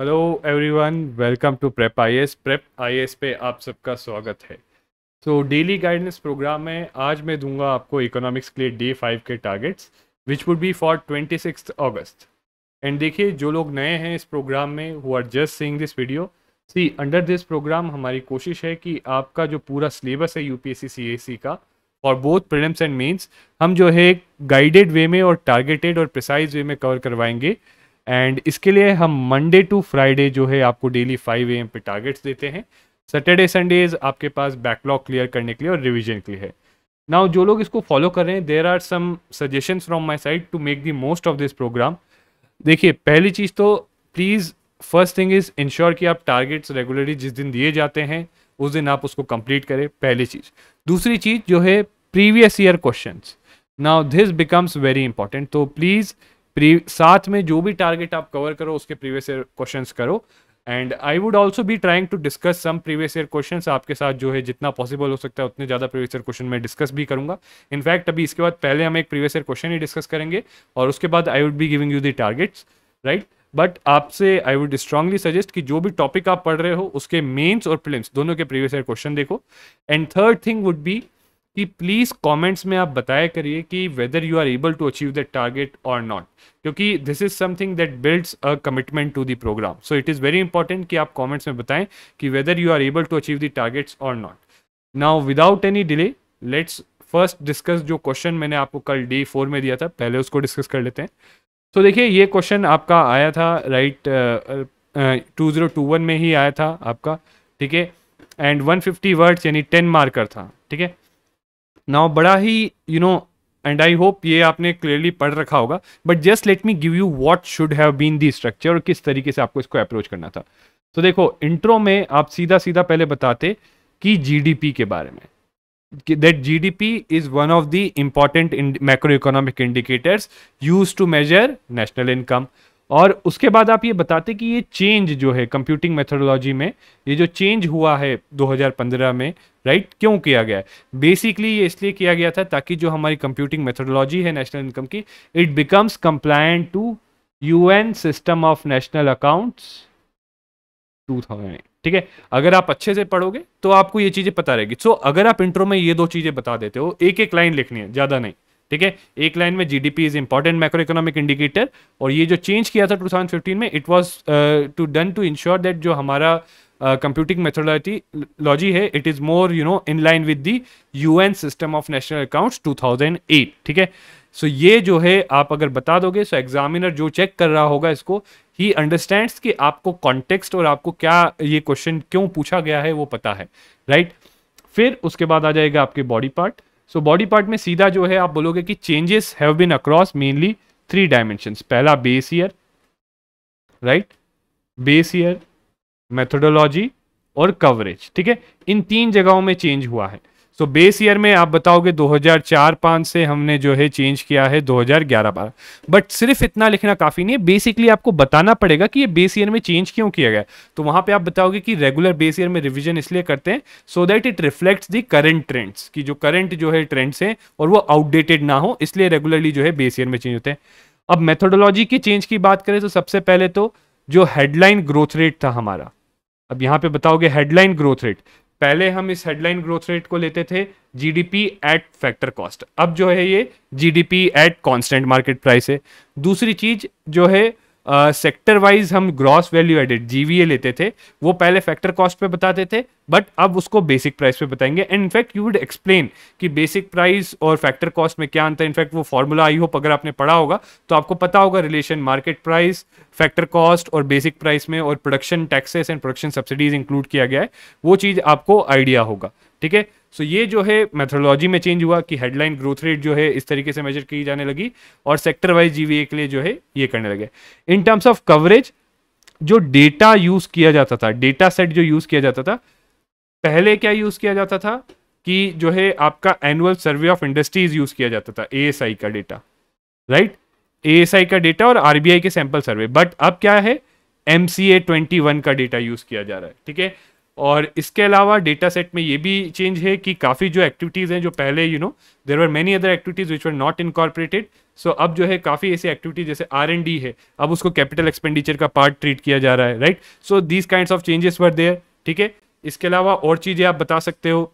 Hello everyone welcome to Prep IAS Prep IAS पे आप सबका स्वागत है तो डेली गाइडेंस प्रोग्राम में आज मैं दूंगा आपको इकोनॉमिक्स के लिए डे फाइव के targets which would be for twenty six August and देखिए जो लोग नए हैं इस प्रोग्राम में who are just seeing this video see under this programme हमारी कोशिश है कि आपका जो पूरा सिलेबस है यू पी का और बोथ प्रिलिम्स एंड मीन्स हम जो है गाइडेड वे में और टारगेटेड और प्रिसाइज वे में कवर करवाएंगे एंड इसके लिए हम मंडे टू फ्राइडे जो है आपको डेली फाइव ए पे टारगेट्स देते हैं सैटरडे संडेज आपके पास बैकलॉग क्लियर करने के लिए और रिविजन के लिए है नाउ जो लोग इसको फॉलो कर रहे हैं there are some suggestion from my side to make the most of this programme देखिए पहली चीज़ तो please first thing is ensure कि आप टारगेट्स रेगुलरली जिस दिन दिए जाते हैं उस दिन आप उसको कंप्लीट करें पहली चीज़ दूसरी चीज़ जो है previous year questions now this becomes very important तो प्लीज़ साथ में जो भी टारगेट आप कवर करो उसके प्रीवियस ईयर क्वेश्चन करो एंड आई वुड ऑल्सो भी trying to discuss some previous year question आपके साथ जो है जितना पॉसिबल हो सकता है उतने ज़्यादा प्रीवियस ईयर क्वेश्चन मैं डिस्कस भी करूँगा इनफैक्ट अभी इसके बाद पहले हम एक प्रीवियस ईयर क्वेश्चन ही डिस्कस करेंगे और उसके बाद I would be giving you the targets right but आपसे आई वुड स्ट्रांगली सजेस्ट कि जो भी टॉपिक आप पढ़ रहे हो उसके मेन्स और प्रिलिम्स दोनों के प्रीवियस ईयर क्वेश्चन देखो and third thing would be कि प्लीज़ कमेंट्स में आप बताया करिए कि whether you are able to achieve that target और नॉट क्योंकि this is something that builds a commitment to the programme so it is very important कि आप कमेंट्स में बताएं कि whether you are able to achieve the targets और not now without any delay let's first discuss जो question मैंने आपको कल डे फोर में दिया था पहले उसको डिस्कस कर लेते हैं तो so, देखिए ये क्वेश्चन आपका आया था right two zero two one में ही आया था आपका ठीक है एंड वन फिफ्टी वर्ड्स यानी टेन मार्कर था ठीक है नाउ बड़ा ही you know and I hope ये आपने क्लियरली पढ़ रखा होगा but just let me give you what should have been the structure और किस तरीके से आपको इसको अप्रोच करना था तो देखो इंट्रो में आप सीधा सीधा पहले बताते कि जीडीपी के बारे में D P is one of the important macro economic indicators use to measure national income और उसके बाद आप ये बताते कि ये चेंज जो है कंप्यूटिंग मेथोडोलॉजी में ये जो चेंज हुआ है 2015 में राइट क्यों किया गया है बेसिकली ये इसलिए किया गया था ताकि जो हमारी कंप्यूटिंग मेथोडोलॉजी है नेशनल इनकम की it becomes compliant to UN system of national accounts two ठीक है अगर आप अच्छे से पढ़ोगे तो आपको ये चीज़ें पता रहेगी सो so, अगर आप इंट्रो में ये दो चीज़ें बता देते हो एक एक लाइन लिखनी है ज़्यादा नहीं ठीक है एक लाइन में GDP is important micro economic indicator और ये जो चेंज किया था 2015 में it was to done to ensure that जो हमारा कंप्यूटिंग मेथोडोलॉजी लॉजी है it is more you know in line with the UN system of national accounts 2008 ठीक है सो ये जो है आप अगर बता दोगे सो एग्जामिनर जो चेक कर रहा होगा इसको ही अंडरस्टैंड कि आपको कॉन्टेक्स्ट और आपको क्या ये क्वेश्चन क्यों पूछा गया है वो पता है राइट right? फिर उसके बाद आ जाएगा आपके body part so body part में सीधा जो है आप बोलोगे कि changes have been across mainly three dimension पहला base year right base year methodology और कवरेज ठीक है इन तीन जगहों में चेंज हुआ है सो बेस ईयर में आप बताओगे 2004-5 से हमने जो है चेंज किया है 2011-12 बट सिर्फ इतना लिखना काफ़ी नहीं है बेसिकली आपको बताना पड़ेगा कि ये बेस ईयर में चेंज क्यों किया गया तो वहाँ पे आप बताओगे कि रेगुलर बेस ईयर में रिविजन इसलिए करते हैं so that it reflects the current trends की जो करंट जो है ट्रेंड्स हैं और वो आउटडेटेड ना हो इसलिए रेगुलरली जो है बेस ईयर में चेंज होते हैं अब मेथोडोलॉजी के चेंज की बात करें तो सबसे पहले तो जो हेडलाइन ग्रोथ रेट था हमारा अब यहाँ पे बताओगे हेडलाइन ग्रोथ रेट पहले हम इस हेडलाइन ग्रोथ रेट को लेते थे जीडीपी एट फैक्टर कॉस्ट अब जो है ये GDP at constant market price है दूसरी चीज जो है सेक्टर वाइज हम ग्रॉस वैल्यू एडेड जीवीए लेते थे वो पहले फैक्टर कॉस्ट पे बताते थे बट अब उसको बेसिक प्राइस पे बताएंगे and in fact you would explain कि बेसिक प्राइस और फैक्टर कॉस्ट में क्या अंतर इनफैक्ट वो फॉर्मूला आई होप अगर आपने पढ़ा होगा तो आपको पता होगा relation market price factor cost और बेसिक प्राइस में और production taxes and production subsidies include किया गया है वो चीज़ आपको आइडिया होगा ठीक है सो so ये जो है मेथोडोलॉजी में चेंज हुआ कि हेडलाइन ग्रोथ रेट जो है इस तरीके से मेजर की जाने लगी और सेक्टर वाइज जीवीए के लिए जो है ये करने लगे इन टर्म्स ऑफ कवरेज जो डेटा यूज किया जाता था डेटा सेट जो यूज किया जाता था पहले क्या यूज किया जाता था कि जो है आपका annual survey of industries use किया जाता था ए का डेटा राइट ए का डेटा और आरबीआई के सैंपल सर्वे बट अब क्या है एम सी ट्वेंटी वन का डेटा यूज किया जा रहा है ठीक है और इसके अलावा डेटा सेट में ये भी चेंज है कि काफ़ी जो एक्टिविटीज़ हैं जो पहले you know there are many other activities which are not incorporated so अब जो है काफ़ी ऐसी एक्टिविटीज जैसे आर एंड डी है अब उसको कैपिटल एक्सपेंडिचर का पार्ट ट्रीट किया जा रहा है right so these kind of changes were there ठीक है इसके अलावा और चीज़ें आप बता सकते हो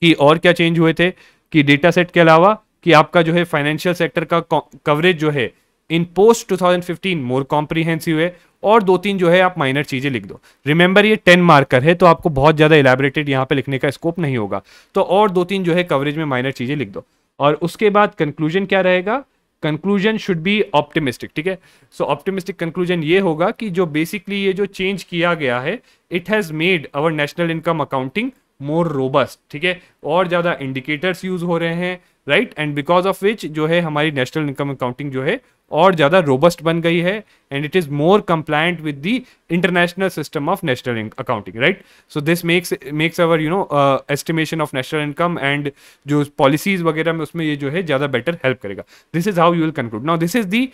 कि और क्या चेंज हुए थे कि डेटा सेट के अलावा कि आपका जो है फाइनेंशियल सेक्टर का कवरेज जो है इन पोस्ट 2015 मोर कॉम्प्रीहेंसिव है और दो तीन जो है आप माइनर चीज़ें लिख दो रिमेंबर ये टेन मार्कर है तो आपको बहुत ज़्यादा इलेबरेटेड यहाँ पे लिखने का स्कोप नहीं होगा तो और दो तीन जो है कवरेज में माइनर चीज़ें लिख दो और उसके बाद कंक्लूजन क्या रहेगा कंक्लूजन शुड बी ऑप्टिमिस्टिक ठीक है सो ऑप्टिमिस्टिक कंक्लूजन ये होगा कि जो बेसिकली ये जो चेंज किया गया है it has made our national income accounting more robust ठीक है और ज़्यादा इंडिकेटर्स यूज हो रहे हैं right and because of which जो है हमारी नेशनल इनकम अकाउंटिंग जो है और ज़्यादा रोबस्ट बन गई है and it is more compliant with the international system of national accounting right so this makes makes our you know estimation of national income and जो पॉलिसीज वगैरह में उसमें ये जो है ज़्यादा बेटर हेल्प करेगा this is how you will conclude now this is the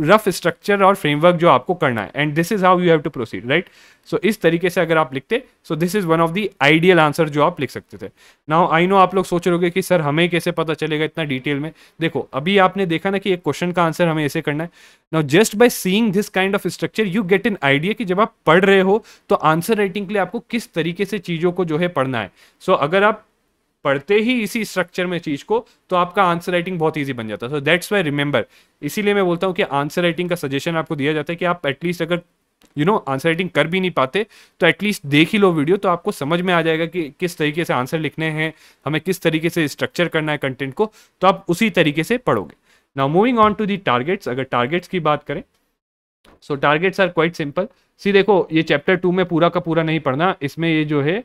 rough structure और फ्रेमवर्क जो आपको करना है and this is how you have to proceed right so इस तरीके से अगर आप लिखते so this is one of the ideal answer जो आप लिख सकते थे नाउ आई नो आप लोग सोच रहे कि सर हमें कैसे पता चलेगा इतना डिटेल में देखो अभी आपने देखा ना कि एक क्वेश्चन का आंसर हमें ऐसे करना है now just by seeing this kind of structure you get an idea कि जब आप पढ़ रहे हो तो आंसर राइटिंग के लिए आपको किस तरीके से चीज़ों को जो है पढ़ना है सो so, अगर आप पढ़ते ही इसी स्ट्रक्चर में चीज को तो आपका आंसर राइटिंग बहुत ईजी बन जाता है सो दैट्स वाई रिमेंबर इसीलिए मैं बोलता हूँ कि आंसर राइटिंग का सजेशन आपको दिया जाता है कि आप एटलीस्ट अगर यू नो आंसर राइटिंग कर भी नहीं पाते तो एटलीस्ट देख ही लो वीडियो तो आपको समझ में आ जाएगा कि किस तरीके से आंसर लिखने हैं हमें किस तरीके से स्ट्रक्चर करना है कंटेंट को तो आप उसी तरीके से पढ़ोगे now moving on to the targets अगर टारगेट्स की बात करें so targets are quite simple सी देखो ये चैप्टर टू में पूरा का पूरा नहीं पढ़ना इसमें ये जो है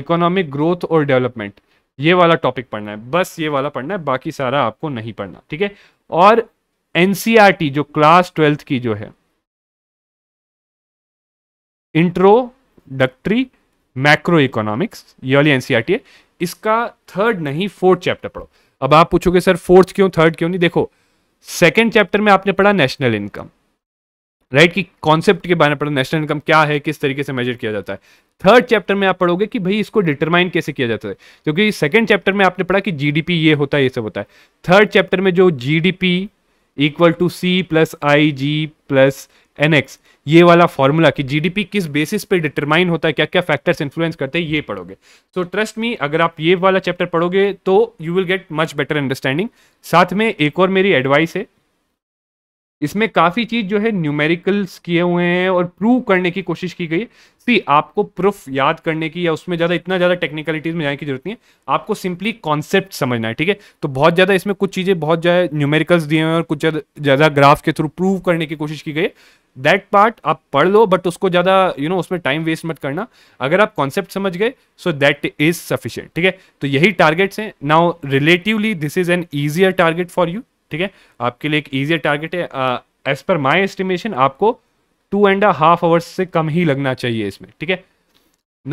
इकोनॉमिक ग्रोथ और डेवलपमेंट ये वाला टॉपिक पढ़ना है बस ये वाला पढ़ना है बाकी सारा आपको नहीं पढ़ना ठीक है और एनसीआरटी e जो क्लास ट्वेल्थ की जो है इंट्रोडक्ट्री मैक्रो इकोनॉमिक्स ये वाली एनसीआरटी e है इसका थर्ड नहीं फोर्थ चैप्टर पढ़ो अब आप पूछोगे सर फोर्थ क्यों थर्ड क्यों नहीं देखो सेकेंड चैप्टर में आपने पढ़ा नेशनल इनकम राइट कि कॉन्सेप्ट के बारे में पढ़ो नेशनल इनकम क्या है किस तरीके से मेजर किया जाता है थर्ड चैप्टर में आप पढ़ोगे कि भाई इसको डिटरमाइन कैसे किया जाता है क्योंकि सेकंड चैप्टर में आपने पढ़ा कि जीडीपी ये होता है ये सब होता है थर्ड चैप्टर में जो GDP equal to C plus I G plus NX ये वाला फॉर्मूला कि जीडीपी किस बेसिस पे डिटरमाइन होता है क्या क्या फैक्टर्स इन्फ्लुएंस करते हैं ये पढ़ोगे सो ट्रस्ट मी अगर आप ये वाला चैप्टर पढ़ोगे तो you will get much better understanding साथ में एक और मेरी एडवाइस है इसमें काफ़ी चीज़ जो है न्यूमेरिकल्स किए हुए हैं और प्रूव करने की कोशिश की गई है सी आपको प्रूफ याद करने की या उसमें ज़्यादा इतना ज़्यादा टेक्निकलिटीज़ में जाने की जरूरत नहीं है आपको सिंपली कॉन्सेप्ट समझना है ठीक है तो बहुत ज़्यादा इसमें कुछ चीज़ें बहुत ज़्यादा न्यूमेरिकल्स दिए हैं और कुछ ज़्यादा ग्राफ के थ्रू प्रूव करने की कोशिश की गई है दैट पार्ट आप पढ़ लो बट उसको ज़्यादा यू नो उसमें टाइम वेस्ट मत करना अगर आप कॉन्सेप्ट समझ गए सो दैट इज़ सफिशियंट ठीक है तो यही टारगेट्स हैं now relatively this is an easier target for you ठीक है आपके लिए एक ईजियर टारगेट है एज पर माई एस्टिमेशन आपको टू एंड हाफ आवर्स से कम ही लगना चाहिए इसमें ठीक है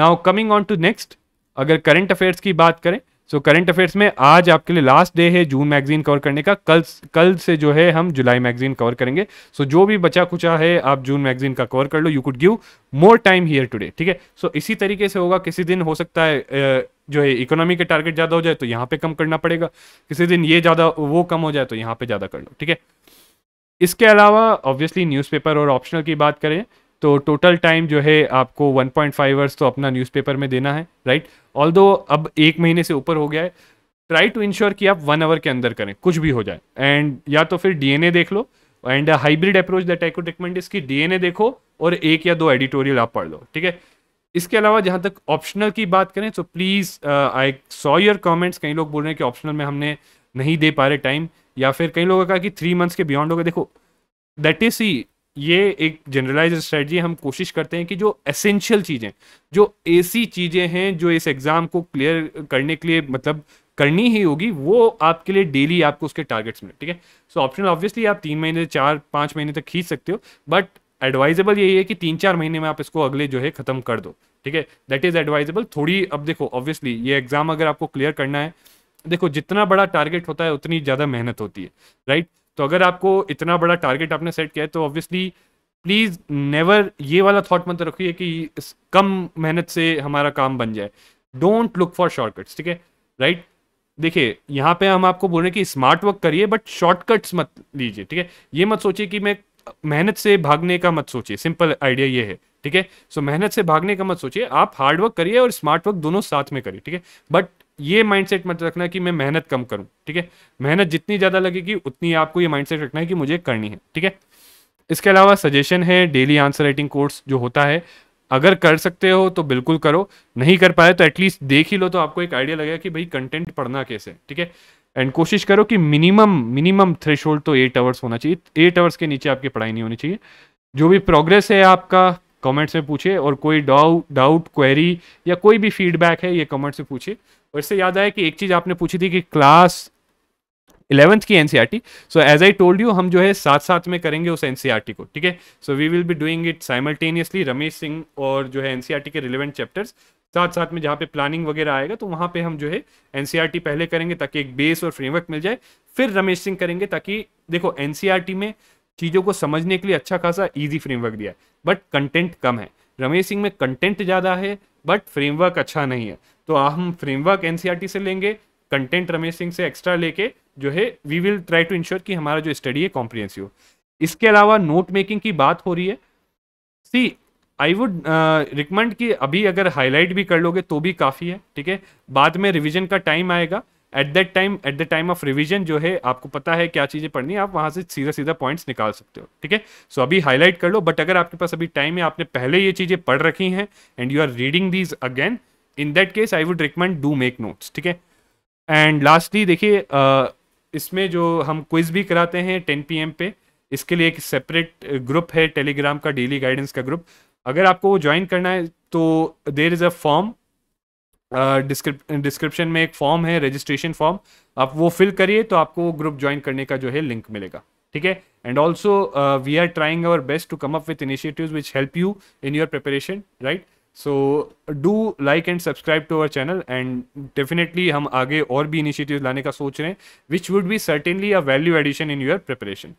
now coming on to next अगर करंट अफेयर्स की बात करें सो करंट अफेयर्स में आज आपके लिए लास्ट डे है जून मैगजीन कवर करने का कल कल से जो है हम जुलाई मैगजीन कवर करेंगे सो so, जो भी बचा कुचा है आप जून मैगजीन का कवर कर लो you could give more time here today ठीक है सो इसी तरीके से होगा किसी दिन हो सकता है जो है इकोनॉमी के टारगेट ज़्यादा हो जाए तो यहाँ पे कम करना पड़ेगा किसी दिन ये ज़्यादा वो कम हो जाए तो यहाँ पे ज़्यादा कर लो ठीक है इसके अलावा ऑब्वियसली न्यूज़पेपर और ऑप्शनल की बात करें तो टोटल टाइम जो है आपको 1.5 पॉइंट आवर्स तो अपना न्यूज़पेपर में देना है राइट ऑल अब एक महीने से ऊपर हो गया है ट्राई टू इंश्योर कि आप वन आवर के अंदर करें कुछ भी हो जाए एंड या तो फिर डीएनए देख लो and hybrid approach that I could recommend इसकी डीएनए देखो और एक या दो एडिटोरियल आप पढ़ लो ठीक है इसके अलावा जहाँ तक ऑप्शनल की बात करें तो please I saw your comments कई लोग बोल रहे हैं कि ऑप्शनल में हमने नहीं दे पा रहे टाइम या फिर कई लोगों का कहा कि थ्री मंथ्स के बियॉन्ड हो गए देखो दैट इज सी ये एक जनरलाइज स्ट्रेटजी हम कोशिश करते हैं कि जो एसेंशियल चीज़ें जो ऐसी चीज़ें हैं जो इस एग्ज़ाम को क्लियर करने के लिए मतलब करनी ही होगी वो आपके लिए डेली आपको उसके टारगेट्स मिले ठीक है सो ऑप्शन ऑब्वियसली आप तीन महीने चार पाँच महीने तक खींच सकते हो बट एडवाइजेबल यही है कि तीन चार महीने में आप इसको अगले जो है ख़त्म कर दो ठीक है दैट इज़ एडवाइजेबल थोड़ी अब देखो ऑब्वियसली ये एग्ज़ाम अगर आपको क्लियर करना है देखो जितना बड़ा टारगेट होता है उतनी ज़्यादा मेहनत होती है राइट right? तो अगर आपको इतना बड़ा टारगेट आपने सेट किया है तो ऑब्वियसली प्लीज़ नेवर ये वाला थॉट मत रखिए कि कम मेहनत से हमारा काम बन जाए डोंट लुक फॉर शॉर्टकट्स ठीक है राइट देखिए यहाँ पे हम आपको बोल रहे हैं कि स्मार्ट वर्क करिए बट शॉर्टकट्स मत लीजिए ठीक है ये मत सोचिए कि मैं मेहनत से भागने का मत सोचिए सिंपल आइडिया ये है ठीक है सो मेहनत से भागने का मत सोचिए आप हार्डवर्क करिए और स्मार्ट वर्क दोनों साथ में करिए ठीक है बट ये माइंडसेट मत रखना कि मैं मेहनत कम करूं ठीक है मेहनत जितनी ज़्यादा लगेगी उतनी आपको ये माइंडसेट रखना है कि मुझे करनी है ठीक है इसके अलावा सजेशन है डेली आंसर राइटिंग कोर्स जो होता है अगर कर सकते हो तो बिल्कुल करो नहीं कर पाए तो एटलीस्ट देख ही लो तो आपको एक आइडिया लगेगा कि भाई कंटेंट पढ़ना कैसे ठीक है एंड कोशिश करो कि minimum minimum threshold eight hours होना चाहिए एट आवर्स के नीचे आपकी पढ़ाई नहीं होनी चाहिए जो भी प्रोग्रेस है आपका कमेंट्स में पूछे और कोई डाउट डाउट क्वेरी या कोई भी फीडबैक है ये कमेंट्स में पूछे और इससे याद आया कि एक चीज़ आपने पूछी थी कि क्लास इलेवंथ की टी so as I told you हम जो है साथ साथ में करेंगे उस टी e को ठीक है so we will be doing it simultaneously Ramesh Singh और जो है टी e के रिलेवेंट चैप्टर्स साथ साथ में जहाँ पे प्लानिंग वगैरह आएगा तो वहाँ पे हम जो है टी e पहले करेंगे ताकि एक बेस और फ्रेमवर्क मिल जाए फिर रमेश सिंह करेंगे ताकि देखो एन में चीज़ों को समझने के लिए अच्छा खासा ईजी फ्रेमवर्क दिया है बट कंटेंट कम है रमेश सिंह में कंटेंट ज़्यादा है बट फ्रेमवर्क अच्छा नहीं है तो हम फ्रेमवर्क एन e से लेंगे कंटेंट रमेश सिंह से एक्स्ट्रा लेके जो है we will try to ensure कि हमारा जो स्टडी है कॉम्प्रिहेंसिव इसके अलावा नोट मेकिंग की बात हो रही है सी आई वुड रिकमेंड कि अभी अगर हाईलाइट भी कर लोगे तो भी काफ़ी है ठीक है बाद में रिविजन का टाइम आएगा at that time at the time of revision जो है आपको पता है क्या चीज़ें पढ़नी है आप वहाँ से सीधा सीधा पॉइंट्स निकाल सकते हो ठीक है सो अभी हाईलाइट कर लो बट अगर आपके पास अभी टाइम है आपने पहले ये चीज़ें पढ़ रखी हैं and you are reading these again in that case I would recommend do make notes ठीक है एंड लास्टली देखिए इसमें जो हम क्विज भी कराते हैं टेन पी पे इसके लिए एक सेपरेट ग्रुप है टेलीग्राम का डेली गाइडेंस का ग्रुप अगर आपको वो ज्वाइन करना है तो there is a form description में एक फॉर्म है रजिस्ट्रेशन फॉर्म आप वो फिल करिए तो आपको वो ग्रुप ज्वाइन करने का जो है लिंक मिलेगा ठीक है and also we are trying our best to come up with initiative which help you in your preparation right so do like and subscribe to our channel and definitely हम आगे और भी इनिशिएटिव लाने का सोच रहे हैं which would be certainly a value addition in your preparation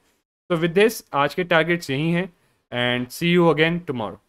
तो विद दिस आज के टारगेट्स यही हैं and see you again tomorrow